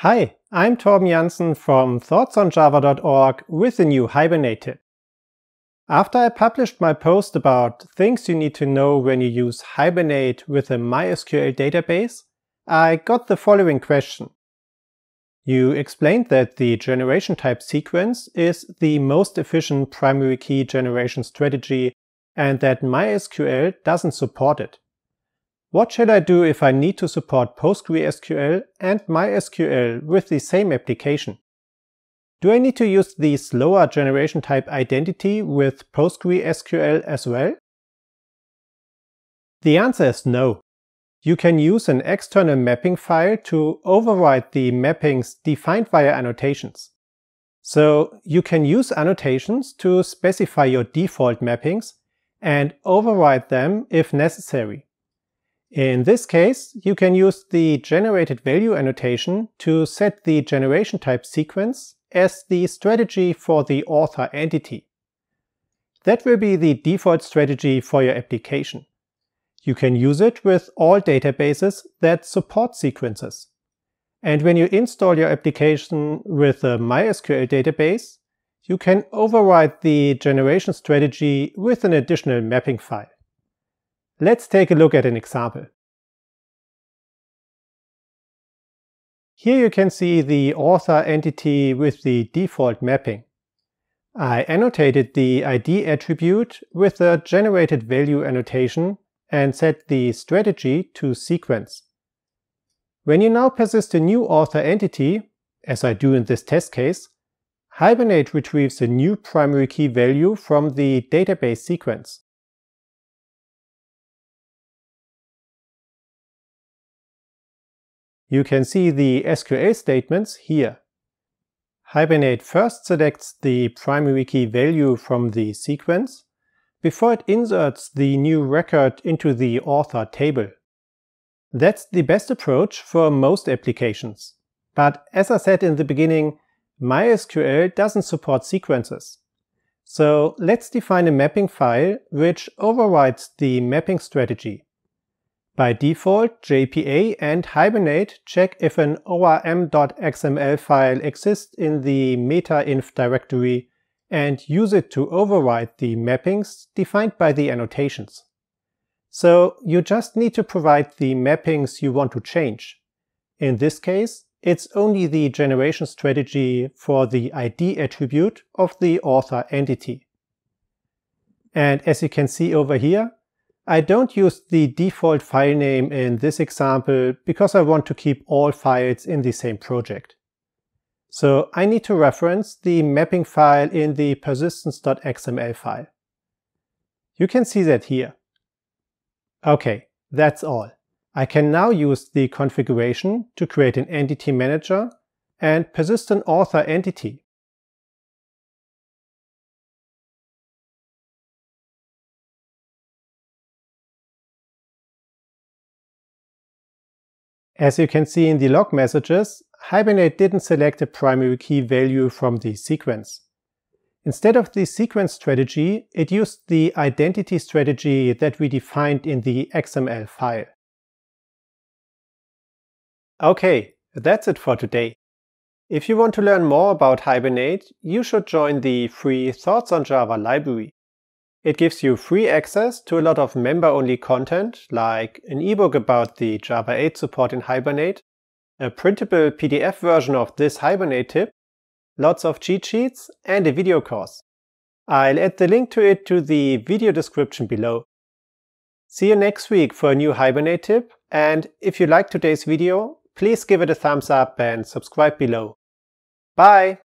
Hi, I'm Torben Janssen from thoughtsonjava.org with a new Hibernate tip. After I published my post about things you need to know when you use Hibernate with a MySQL database, I got the following question. You explained that the generation type sequence is the most efficient primary key generation strategy and that MySQL doesn't support it. What should I do if I need to support PostgreSQL and MySQL with the same application? Do I need to use the slower generation type identity with PostgreSQL as well? The answer is no. You can use an external mapping file to override the mappings defined via annotations. So you can use annotations to specify your default mappings and override them if necessary. In this case, you can use the generated value annotation to set the generation type sequence as the strategy for the author entity. That will be the default strategy for your application. You can use it with all databases that support sequences. And when you install your application with a MySQL database, you can override the generation strategy with an additional mapping file. Let's take a look at an example. Here you can see the author entity with the default mapping. I annotated the ID attribute with a generated value annotation and set the strategy to sequence. When you now persist a new author entity, as I do in this test case, Hibernate retrieves a new primary key value from the database sequence. You can see the SQL statements here. Hibernate first selects the primary key value from the sequence, before it inserts the new record into the author table. That's the best approach for most applications. But as I said in the beginning, MySQL doesn't support sequences. So let's define a mapping file which overrides the mapping strategy by default, JPA and Hibernate check if an orm.xml file exists in the meta-inf directory and use it to override the mappings defined by the annotations. So you just need to provide the mappings you want to change. In this case, it's only the generation strategy for the ID attribute of the author entity. And as you can see over here, I don't use the default file name in this example because I want to keep all files in the same project. So I need to reference the mapping file in the persistence.xml file. You can see that here. Okay, that's all. I can now use the configuration to create an entity manager and persistent author entity As you can see in the log messages, Hibernate didn't select a primary key value from the sequence. Instead of the sequence strategy, it used the identity strategy that we defined in the XML file. Okay, that's it for today. If you want to learn more about Hibernate, you should join the free Thoughts on Java library. It gives you free access to a lot of member-only content, like an ebook about the Java 8 support in Hibernate, a printable PDF version of this Hibernate tip, lots of cheat sheets, and a video course. I'll add the link to it to the video description below. See you next week for a new Hibernate tip, and if you liked today's video, please give it a thumbs up and subscribe below. Bye!